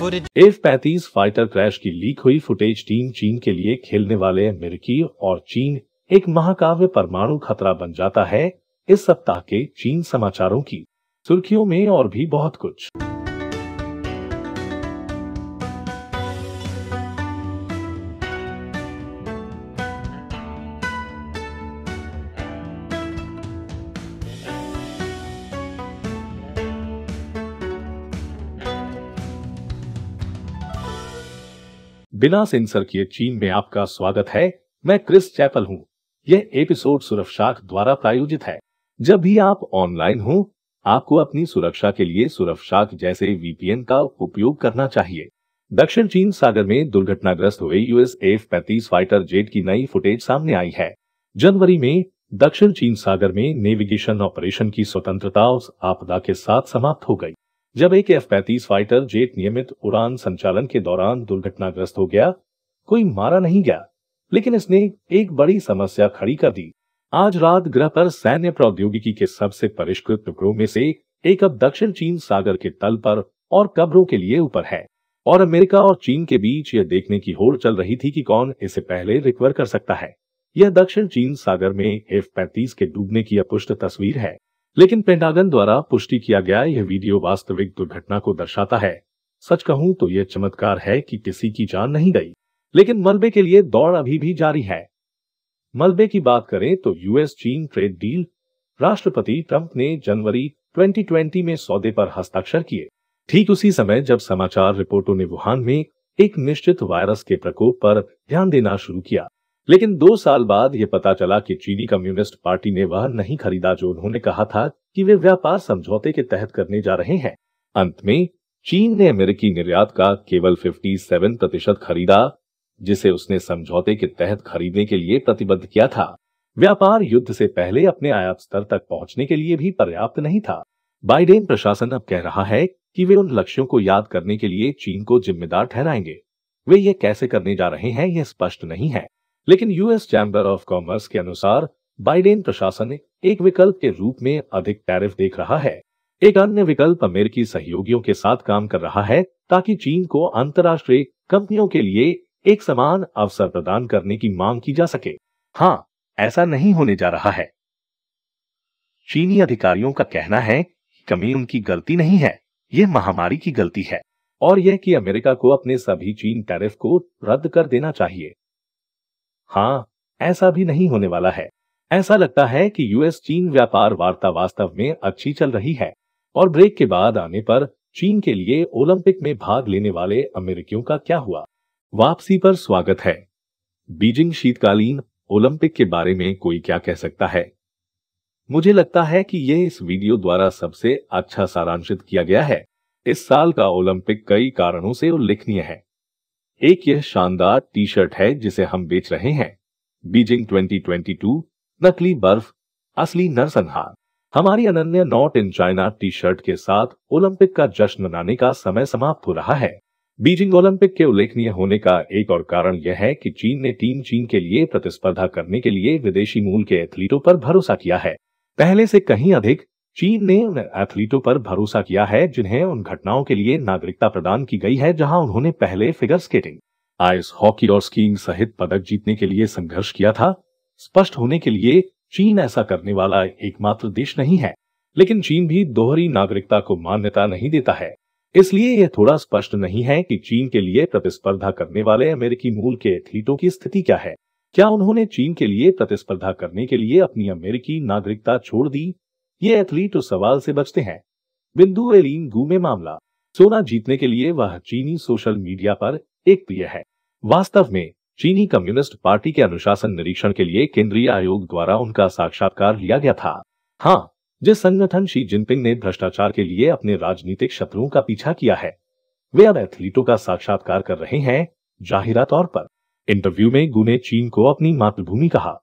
footage. F पैंतीस fighter crash की leak हुई फुटेज टीम चीन के लिए खेलने वाले अमेरिकी और चीन एक महाकाव्य परमाणु खतरा बन जाता है इस सप्ताह के चीन समाचारों की सुर्खियों में और भी बहुत कुछ बिना सेंसर किए चीन में आपका स्वागत है मैं क्रिस चैपल हूँ यह एपिसोड सुरक्षा द्वारा प्रायोजित है जब भी आप ऑनलाइन हो आपको अपनी सुरक्षा के लिए सुरक्षा जैसे वीपीएन का उपयोग करना चाहिए दक्षिण चीन सागर में दुर्घटनाग्रस्त हुए यूएस एफ पैंतीस फाइटर जेट की नई फुटेज सामने आई है जनवरी में दक्षिण चीन सागर में नेविगेशन ऑपरेशन की स्वतंत्रता उस आपदा के साथ समाप्त हो गई जब एक एफ पैंतीस फाइटर जेट नियमित उड़ान संचालन के दौरान दुर्घटनाग्रस्त हो गया कोई मारा नहीं गया लेकिन इसने एक बड़ी समस्या खड़ी कर दी आज रात ग्रह पर सैन्य प्रौद्योगिकी के सबसे परिष्कृत टुकड़ों में से एक अब दक्षिण चीन सागर के तल पर और कब्रों के लिए ऊपर है और अमेरिका और चीन के बीच यह देखने की होड़ चल रही थी कि कौन इसे पहले रिकवर कर सकता है यह दक्षिण चीन सागर में एफ पैंतीस के डूबने की अपुष्ट तस्वीर है लेकिन पेंटागन द्वारा पुष्टि किया गया यह वीडियो वास्तविक दुर्घटना को दर्शाता है सच कहूं तो यह चमत्कार है कि किसी की जान नहीं गई लेकिन मलबे के लिए दौड़ अभी भी जारी है मलबे की बात करें तो यूएस चीन ट्रेड डील राष्ट्रपति ट्रंप ने जनवरी 2020 में सौदे पर हस्ताक्षर किए ठीक उसी समय जब समाचार रिपोर्टों ने वुहान में एक निश्चित वायरस के प्रकोप पर ध्यान देना शुरू किया लेकिन दो साल बाद ये पता चला कि चीनी कम्युनिस्ट पार्टी ने वह नहीं खरीदा जो उन्होंने कहा था कि वे व्यापार समझौते के तहत करने जा रहे हैं अंत में चीन ने अमेरिकी निर्यात का केवल 57 प्रतिशत खरीदा जिसे उसने समझौते के तहत खरीदने के लिए प्रतिबद्ध किया था व्यापार युद्ध से पहले अपने आयात स्तर तक पहुंचने के लिए भी पर्याप्त नहीं था बाइडेन प्रशासन अब कह रहा है कि वे उन लक्ष्यों को याद करने के लिए चीन को जिम्मेदार ठहराएंगे वे ये कैसे करने जा रहे हैं यह स्पष्ट नहीं है लेकिन यूएस चैम्बर ऑफ कॉमर्स के अनुसार बाइडेन प्रशासन एक विकल्प के रूप में अधिक टैरिफ देख रहा है एक अन्य विकल्प अमेरिकी सहयोगियों के साथ काम कर रहा है ताकि चीन को अंतर्राष्ट्रीय कंपनियों के लिए एक समान अवसर प्रदान करने की मांग की जा सके हाँ ऐसा नहीं होने जा रहा है चीनी अधिकारियों का कहना है कमी उनकी गलती नहीं है यह महामारी की गलती है और यह कि अमेरिका को अपने सभी चीन टैरिफ को रद्द कर देना चाहिए हाँ ऐसा भी नहीं होने वाला है ऐसा लगता है कि यूएस चीन व्यापार वार्ता वास्तव में अच्छी चल रही है और ब्रेक के बाद आने पर चीन के लिए ओलंपिक में भाग लेने वाले अमेरिकियों का क्या हुआ वापसी पर स्वागत है बीजिंग शीतकालीन ओलंपिक के बारे में कोई क्या कह सकता है मुझे लगता है कि यह इस वीडियो द्वारा सबसे अच्छा सारांशित किया गया है इस साल का ओलंपिक कई कारणों से उल्लेखनीय है एक यह शानदार टी शर्ट है जिसे हम बेच रहे हैं बीजिंग 2022 नकली बर्फ असली नरसंहार हमारी अनन्य not in China T shirt के साथ ओलंपिक का जश्न मनाने का समय समाप्त हो रहा है बीजिंग ओलंपिक के उल्लेखनीय होने का एक और कारण यह है कि चीन ने टीम चीन के लिए प्रतिस्पर्धा करने के लिए विदेशी मूल के एथलीटों पर भरोसा किया है पहले से कहीं अधिक चीन ने उन एथलीटों पर भरोसा किया है जिन्हें उन घटनाओं के लिए नागरिकता प्रदान की गई है जहां उन्होंने पहले फिगर स्केटिंग आइस हॉकी और स्कीइंग सहित पदक जीतने के लिए संघर्ष किया था स्पष्ट होने के लिए चीन ऐसा करने वाला एकमात्र देश नहीं है लेकिन चीन भी दोहरी नागरिकता को मान्यता नहीं देता है इसलिए यह थोड़ा स्पष्ट नहीं है कि चीन के लिए प्रतिस्पर्धा करने वाले अमेरिकी मूल के एथलीटों की स्थिति क्या है क्या उन्होंने चीन के लिए प्रतिस्पर्धा करने के लिए अपनी अमेरिकी नागरिकता छोड़ दी ये एथलीट उस सवाल से बचते हैं बिंदु एलीन गुमे मामला सोना जीतने के लिए वह चीनी सोशल मीडिया पर एक प्रिय है वास्तव में चीनी कम्युनिस्ट पार्टी के अनुशासन निरीक्षण के लिए केंद्रीय आयोग द्वारा उनका साक्षात्कार लिया गया था हाँ जिस संगठन शी जिनपिंग ने भ्रष्टाचार के लिए अपने राजनीतिक शत्रुओं का पीछा किया है वे अब एथलीटों का साक्षात्कार कर रहे हैं जाहिरा तौर पर इंटरव्यू में गुने चीन को अपनी मातृभूमि कहा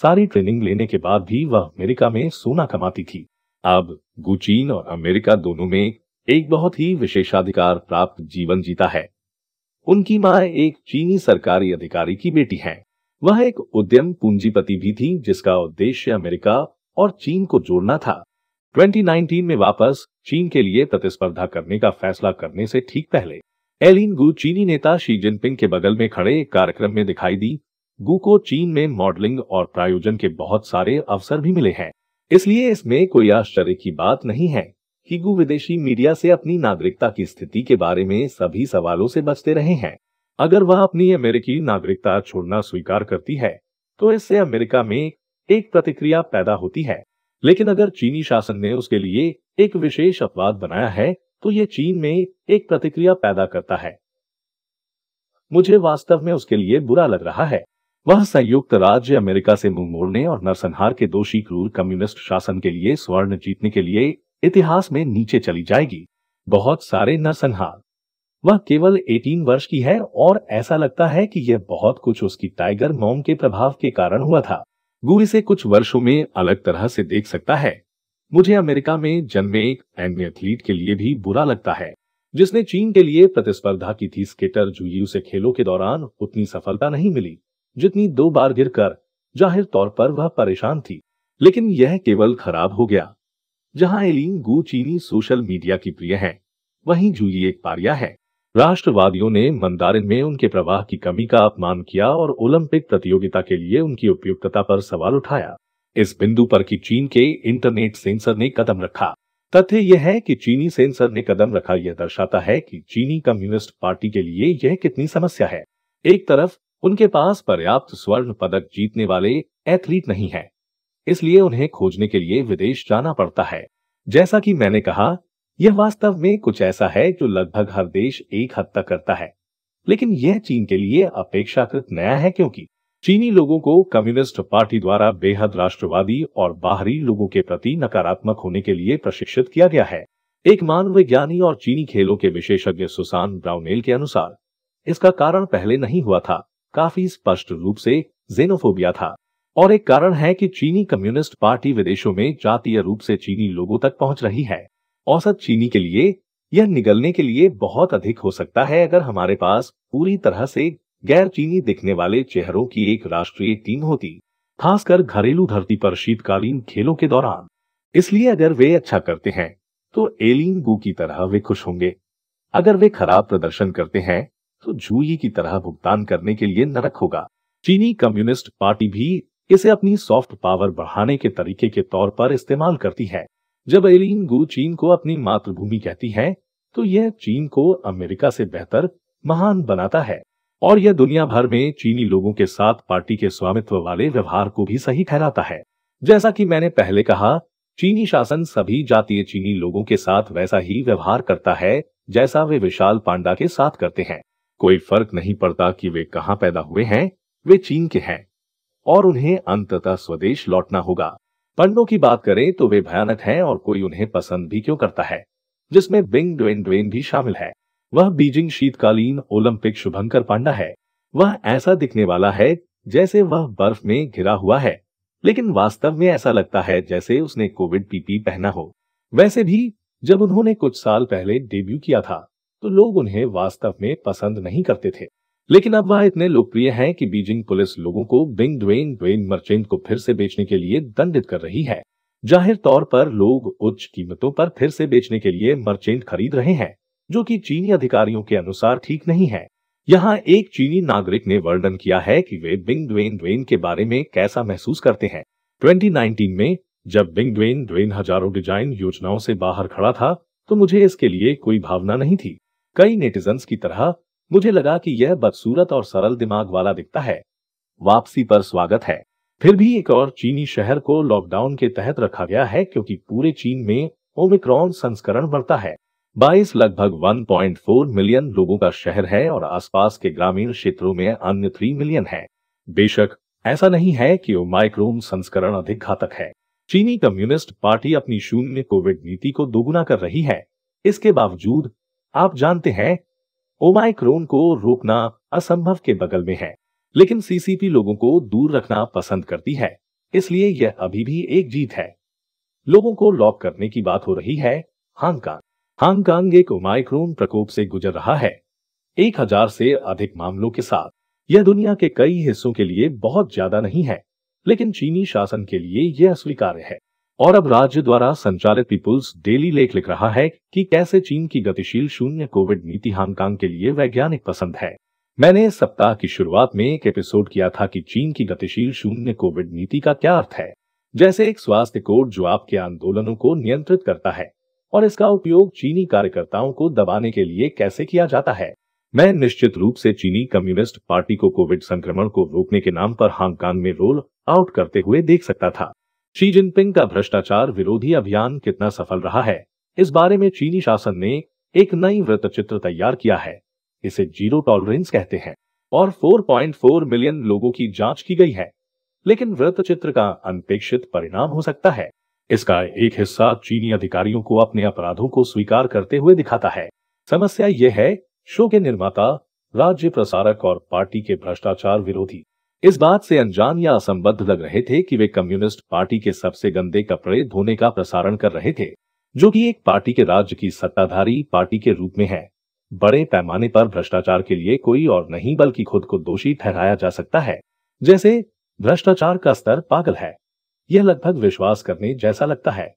सारी ट्रेनिंग लेने के बाद भी वह अमेरिका में सोना कमाती थी अब गुचीन और अमेरिका दोनों में एक बहुत ही विशेषाधिकार प्राप्त जीवन जीता है उनकी माँ एक चीनी सरकारी अधिकारी की बेटी है वह एक उद्यम पूंजीपति भी थी जिसका उद्देश्य अमेरिका और चीन को जोड़ना था 2019 में वापस चीन के लिए प्रतिस्पर्धा करने का फैसला करने से ठीक पहले एलिन गु चीनी नेता शी जिनपिंग के बगल में खड़े एक कार्यक्रम में दिखाई दी गु को चीन में मॉडलिंग और प्रायोजन के बहुत सारे अवसर भी मिले हैं इसलिए इसमें कोई आश्चर्य की बात नहीं है कि गु विदेशी मीडिया से अपनी नागरिकता की स्थिति के बारे में सभी सवालों से बचते रहे हैं अगर वह अपनी अमेरिकी नागरिकता छोड़ना स्वीकार करती है तो इससे अमेरिका में एक प्रतिक्रिया पैदा होती है लेकिन अगर चीनी शासन ने उसके लिए एक विशेष अपवाद बनाया है तो ये चीन में एक प्रतिक्रिया पैदा करता है मुझे वास्तव में उसके लिए बुरा लग रहा है वह संयुक्त राज्य अमेरिका से मुंह मोड़ने और नरसंहार के दोषी क्रूर कम्युनिस्ट शासन के लिए स्वर्ण जीतने के लिए इतिहास में नीचे चली जाएगी बहुत सारे नरसंहार वह केवल 18 वर्ष की है और ऐसा लगता है कि यह बहुत कुछ उसकी टाइगर मॉम के प्रभाव के कारण हुआ था गुर इसे कुछ वर्षों में अलग तरह से देख सकता है मुझे अमेरिका में जन्मे एक एंड एथलीट के लिए भी बुरा लगता है जिसने चीन के लिए प्रतिस्पर्धा की थी स्केटर जुयू से खेलों के दौरान उतनी सफलता नहीं मिली जितनी दो बार गिरकर जाहिर तौर पर वह परेशान थी लेकिन यह केवल खराब हो गया जहां एलिन गु चीनी सोशल मीडिया की प्रिय है वहीं जूली एक पारिया है राष्ट्रवादियों ने मंदारिन में उनके प्रवाह की कमी का अपमान किया और ओलंपिक प्रतियोगिता के लिए उनकी उपयुक्तता पर सवाल उठाया इस बिंदु पर कि चीन के इंटरनेट सेंसर ने कदम रखा तथ्य यह है कि चीनी सेंसर ने कदम रखा यह दर्शाता है कि चीनी कम्युनिस्ट पार्टी के लिए यह कितनी समस्या है एक तरफ उनके पास पर्याप्त स्वर्ण पदक जीतने वाले एथलीट नहीं है इसलिए उन्हें खोजने के लिए विदेश जाना पड़ता है जैसा कि मैंने कहा यह वास्तव में कुछ ऐसा है जो लगभग हर देश एक हद तक करता है लेकिन यह चीन के लिए अपेक्षाकृत नया है क्योंकि चीनी लोगों को कम्युनिस्ट पार्टी द्वारा बेहद राष्ट्रवादी और बाहरी लोगों के प्रति नकारात्मक होने के लिए प्रशिक्षित किया गया है एक मानवैज्ञानी और चीनी खेलों के विशेषज्ञ सुसान ब्राउनेल के अनुसार इसका कारण पहले नहीं हुआ था काफी स्पष्ट रूप से जेनोफोबिया था और एक कारण है कि चीनी कम्युनिस्ट पार्टी विदेशों में जातीय रूप से चीनी लोगों तक पहुंच रही है औसत चीनी के लिए यह निगलने के लिए बहुत अधिक हो सकता है अगर हमारे पास पूरी तरह से गैर चीनी दिखने वाले चेहरों की एक राष्ट्रीय टीम होती खासकर घरेलू धरती पर शीतकालीन खेलों के दौरान इसलिए अगर वे अच्छा करते हैं तो एलिन गु की तरह वे खुश होंगे अगर वे खराब प्रदर्शन करते हैं तो जूही की तरह भुगतान करने के लिए नरक होगा चीनी कम्युनिस्ट पार्टी भी इसे अपनी सॉफ्ट पावर बढ़ाने के तरीके के तौर पर इस्तेमाल करती है जब एलिन गु चीन को अपनी मातृभूमि कहती है तो यह चीन को अमेरिका से बेहतर महान बनाता है और यह दुनिया भर में चीनी लोगों के साथ पार्टी के स्वामित्व वाले व्यवहार को भी सही ठहराता है जैसा कि मैंने पहले कहा चीनी शासन सभी जातीय चीनी लोगों के साथ वैसा ही व्यवहार करता है जैसा वे विशाल पांडा के साथ करते हैं कोई फर्क नहीं पड़ता कि वे कहा पैदा हुए हैं वे चीन के हैं और उन्हें अंततः स्वदेश लौटना होगा पंडों की बात करें तो वे भयानक हैं और कोई उन्हें पसंद भी क्यों करता है जिसमें बिंग ड्वेन ड्वेन भी शामिल है वह बीजिंग शीतकालीन ओलंपिक शुभंकर पांडा है वह ऐसा दिखने वाला है जैसे वह बर्फ में घिरा हुआ है लेकिन वास्तव में ऐसा लगता है जैसे उसने कोविड पीपी पहना हो वैसे भी जब उन्होंने कुछ साल पहले डेब्यू किया था तो लोग उन्हें वास्तव में पसंद नहीं करते थे लेकिन अब वह इतने लोकप्रिय हैं कि बीजिंग पुलिस लोगों को बिंग ड्वेन ड्वेन मर्चेंट को फिर से बेचने के लिए दंडित कर रही है जाहिर तौर पर लोग उच्च कीमतों पर फिर से बेचने के लिए मर्चेंट खरीद रहे हैं जो कि चीनी अधिकारियों के अनुसार ठीक नहीं है यहाँ एक चीनी नागरिक ने वर्णन किया है कि वे बिंग ड्वेन ड्वेन के बारे में कैसा महसूस करते हैं 2019 में जब बिंग ड्वेन ड्वेन हजारों डिजाइन योजनाओं से बाहर खड़ा था तो मुझे इसके लिए कोई भावना नहीं थी कई नेटिजन्स की तरह मुझे लगा कि यह बदसूरत और सरल दिमाग वाला दिखता है वापसी पर स्वागत है फिर भी एक और चीनी शहर को लॉकडाउन के तहत रखा गया है क्योंकि पूरे चीन में ओमिक्रॉन संस्करण बढ़ता है बाईस लगभग 1.4 मिलियन लोगों का शहर है और आसपास के ग्रामीण क्षेत्रों में अन्य थ्री मिलियन है बेशक ऐसा नहीं है कि ओमाइक्रोन संस्करण अधिक घातक है चीनी कम्युनिस्ट पार्टी अपनी शून्य कोविड नीति को दोगुना कर रही है इसके बावजूद आप जानते हैं ओमाइक्रोन को रोकना असंभव के बगल में है लेकिन सीसीपी लोगों को दूर रखना पसंद करती है इसलिए यह अभी भी एक जीत है लोगों को लॉक करने की बात हो रही है हांगकांग हांगकांग एक ओमाइक्रोन प्रकोप से गुजर रहा है एक हजार से अधिक मामलों के साथ यह दुनिया के कई हिस्सों के लिए बहुत ज्यादा नहीं है लेकिन चीनी शासन के लिए यह अस्वीकार्य है और अब राज्य द्वारा संचालित पीपुल्स डेली लेख लिख रहा है कि कैसे चीन की गतिशील शून्य कोविड नीति हांगकांग के लिए वैज्ञानिक पसंद है मैंने इस सप्ताह की शुरुआत में एक एपिसोड किया था कि चीन की गतिशील शून्य कोविड नीति का क्या अर्थ है जैसे एक स्वास्थ्य कोड जो आपके आंदोलनों को नियंत्रित करता है और इसका उपयोग चीनी कार्यकर्ताओं को दबाने के लिए कैसे किया जाता है मैं निश्चित रूप से चीनी कम्युनिस्ट पार्टी को कोविड संक्रमण को रोकने के नाम पर हांगकांग में रोल आउट करते हुए देख सकता था शी जिनपिंग का भ्रष्टाचार विरोधी अभियान कितना सफल रहा है इस बारे में चीनी शासन ने एक नई वृत्तचित्र तैयार किया है इसे जीरो टॉलरेंस कहते हैं और 4.4 मिलियन लोगों की जांच की गई है लेकिन वृत्तचित्र का अनपेक्षित परिणाम हो सकता है इसका एक हिस्सा चीनी अधिकारियों को अपने अपराधों को स्वीकार करते हुए दिखाता है समस्या यह है शो के निर्माता राज्य प्रसारक और पार्टी के भ्रष्टाचार विरोधी इस बात से अनजान या असंबद्ध लग रहे थे कि वे कम्युनिस्ट पार्टी के सबसे गंदे कपड़े धोने का प्रसारण कर रहे थे जो कि एक पार्टी के राज्य की सत्ताधारी पार्टी के रूप में है बड़े पैमाने पर भ्रष्टाचार के लिए कोई और नहीं बल्कि खुद को दोषी ठहराया जा सकता है जैसे भ्रष्टाचार का स्तर पागल है यह लगभग विश्वास करने जैसा लगता है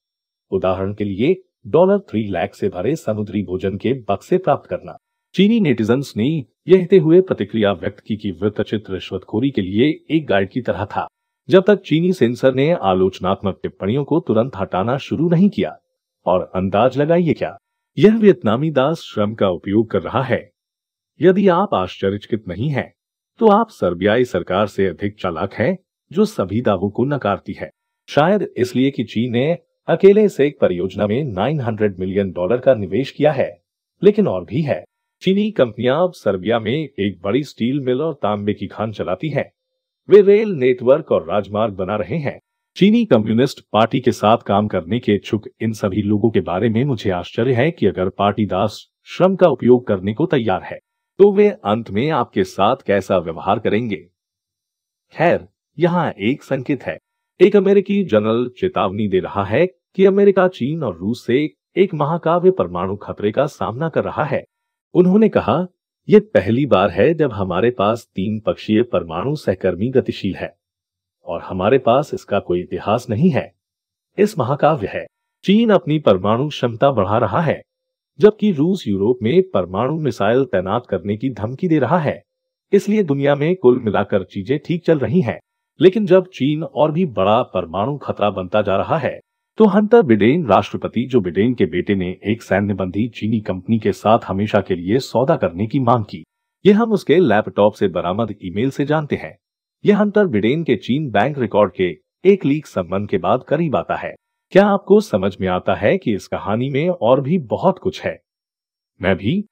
उदाहरण के लिए डॉलर थ्री लैख से भरे समुद्री भोजन के बक्से प्राप्त करना चीनी नेटिजन्स ने कहते हुए प्रतिक्रिया व्यक्त की कि वृत्तचित्र रिश्वतखोरी के लिए एक गाइड की तरह था जब तक चीनी सेंसर ने आलोचनात्मक टिप्पणियों को तुरंत हटाना शुरू नहीं किया और अंदाज लगाइए क्या यह वियतनामी दास श्रम का उपयोग कर रहा है यदि आप आश्चर्यचकित नहीं हैं, तो आप सर्बियाई सरकार से अधिक चालाक हैं, जो सभी दावों को नकारती है शायद इसलिए कि चीन ने अकेले से एक परियोजना में 900 मिलियन डॉलर का निवेश किया है लेकिन और भी है चीनी कंपनियां अब सर्बिया में एक बड़ी स्टील मिल और तांबे की खान चलाती हैं। वे रेल नेटवर्क और राजमार्ग बना रहे हैं चीनी कम्युनिस्ट पार्टी के साथ काम करने के इच्छुक इन सभी लोगों के बारे में मुझे आश्चर्य है कि अगर पार्टी दास श्रम का उपयोग करने को तैयार है तो वे अंत में आपके साथ कैसा व्यवहार करेंगे खैर यहाँ एक संकेत है एक अमेरिकी जनरल चेतावनी दे रहा है कि अमेरिका चीन और रूस से एक महाकाव्य परमाणु खतरे का सामना कर रहा है उन्होंने कहा यह पहली बार है जब हमारे पास तीन पक्षीय परमाणु सहकर्मी गतिशील है और हमारे पास इसका कोई इतिहास नहीं है इस महाकाव्य है चीन अपनी परमाणु क्षमता बढ़ा रहा है जबकि रूस यूरोप में परमाणु मिसाइल तैनात करने की धमकी दे रहा है इसलिए दुनिया में कुल मिलाकर चीजें ठीक चल रही हैं लेकिन जब चीन और भी बड़ा परमाणु खतरा बनता जा रहा है तो हंटर बिडेन राष्ट्रपति जो बिडेन के बेटे ने एक सैन्य बंदी चीनी कंपनी के साथ हमेशा के लिए सौदा करने की मांग की यह हम उसके लैपटॉप से बरामद ईमेल से जानते हैं यह हंटर बिडेन के चीन बैंक रिकॉर्ड के एक लीक संबंध के बाद करीब आता है क्या आपको समझ में आता है कि इस कहानी में और भी बहुत कुछ है मैं भी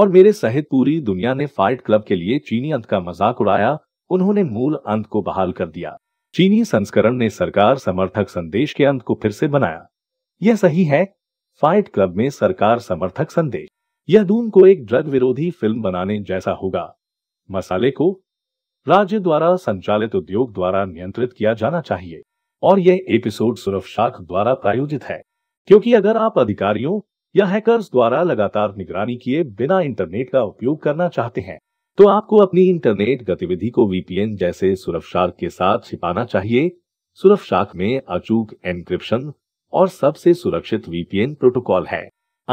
और मेरे सहित पूरी दुनिया ने फाइट क्लब के लिए चीनी अंत का मजाक उड़ाया उन्होंने मूल अंत को बहाल कर दिया चीनी संस्करण ने सरकार समर्थक संदेश के अंत को फिर से बनाया यह सही है फाइट क्लब में सरकार समर्थक संदेश यह दून को एक ड्रग विरोधी फिल्म बनाने जैसा होगा मसाले को राज्य द्वारा संचालित उद्योग द्वारा नियंत्रित किया जाना चाहिए और यह एपिसोड सुरफ शाख द्वारा प्रायोजित है क्योंकि अगर आप अधिकारियों या हैकर्स द्वारा लगातार निगरानी किए बिना इंटरनेट का उपयोग करना चाहते हैं तो आपको अपनी इंटरनेट गतिविधि को वीपीएन जैसे सुरक्षा के साथ छिपाना चाहिए सुरक्षा में अचूक एनक्रिप्शन और सबसे सुरक्षित वीपीएन प्रोटोकॉल है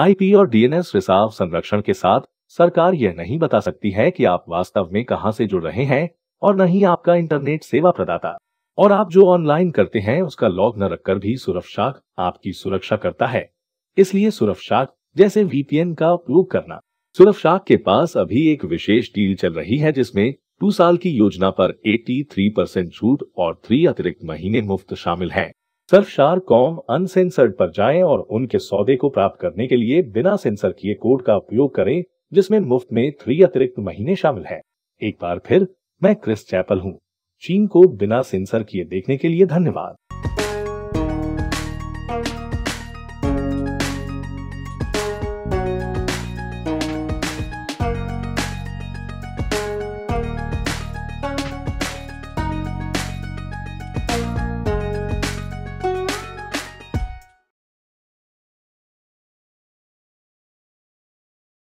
आईपी और डीएनएस रिसाव संरक्षण के साथ सरकार यह नहीं बता सकती है कि आप वास्तव में कहां से जुड़ रहे हैं और न ही आपका इंटरनेट सेवा प्रदाता और आप जो ऑनलाइन करते हैं उसका लॉग न रखकर भी सुरक्षा आपकी सुरक्षा करता है इसलिए सुरक्षा जैसे वीपीएन का उपयोग करना सुरफ शाह के पास अभी एक विशेष डील चल रही है जिसमें टू साल की योजना पर 83 परसेंट छूट और थ्री अतिरिक्त महीने मुफ्त शामिल है सर्फ शार कॉम अनसेंसर्ड पर जाएं और उनके सौदे को प्राप्त करने के लिए बिना सेंसर किए कोड का उपयोग करें जिसमें मुफ्त में थ्री अतिरिक्त महीने शामिल है एक बार फिर मैं क्रिस चैपल हूँ चीन को बिना सेंसर किए देखने के लिए धन्यवाद